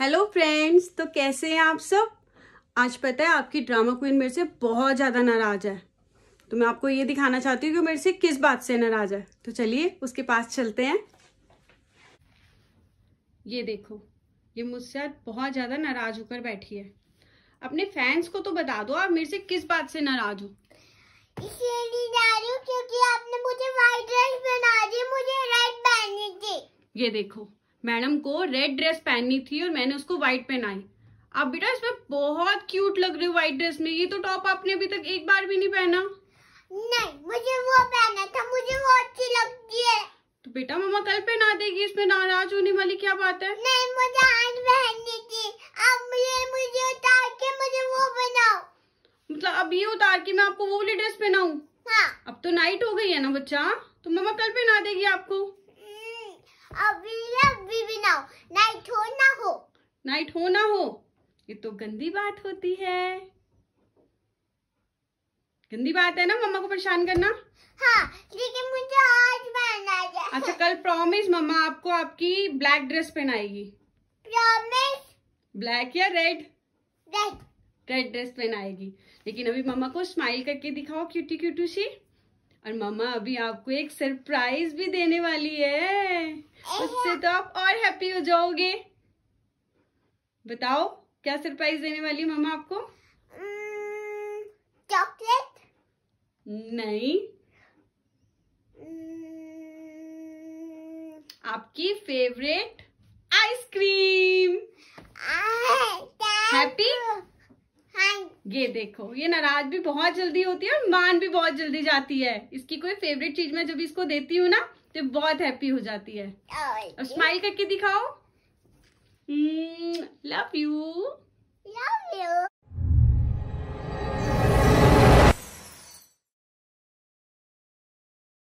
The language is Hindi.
हेलो फ्रेंड्स तो कैसे हैं आप सब आज पता है आपकी ड्रामा क्वीन मेरे से बहुत ज़्यादा नाराज़ है तो मैं आपको ये दिखाना चाहती हूँ कि मेरे से किस बात से नाराज़ है तो चलिए उसके पास चलते हैं ये देखो ये मुझसे आज बहुत ज़्यादा नाराज़ होकर बैठी है अपने फैंस को तो बता दो आप मेरे से किस बात से नाराज़ हो इसलिए क्योंकि आपने मुझे दी मुझे थी ये देखो मैडम को रेड ड्रेस पहननी थी और मैंने उसको व्हाइट पहनाई अब बेटा इसमें बहुत क्यूट लग रही हो व्हाइट ड्रेस में ये तो टॉप आपने अभी तक एक बार भी नहीं पहना नहीं मुझे वो पहना था मुझे वो अच्छी लगती है तो बेटा मम्मा कल पहना देगी इसमें नाराज होने वाली क्या बात है नहीं मुझे आज पहननी थी अब मुझे मुझे उतार के मुझे वो बनाओ मतलब अब ये उतार के मैं आपको वो वाली ड्रेस पहनाऊं हाँ। अब तो नाइट हो गई है ना बच्चा तो मम्मा कल पहना देगी आपको नाइट हो ना हो नाइट हो ना हो ये तो गंदी बात होती है गंदी बात है ना मम्मा को परेशान करना हाँ, लेकिन मुझे आज पहनना अच्छा कल प्रॉमिस मम्मा आपको आपकी ब्लैक ड्रेस पहनाएगी प्रॉमिस ब्लैक या रेड रेड रेड ड्रेस पहनाएगी लेकिन अभी मम्मा को स्माइल करके दिखाओ क्यूटी क्यूटू सी और मम्मा अभी आपको एक सरप्राइज भी देने वाली है उससे तो आप और हैप्पी हो जाओगे बताओ क्या सरप्राइज देने वाली है मम्मा आपको चॉकलेट नहीं आपकी फेवरेट आइसक्रीम हैप्पी ये देखो ये नाराज भी बहुत जल्दी होती है और मान भी बहुत जल्दी जाती है इसकी कोई फेवरेट चीज मैं जब इसको देती हूँ ना तो बहुत हैप्पी हो जाती है और स्माइल करके दिखाओ लव यू लव यू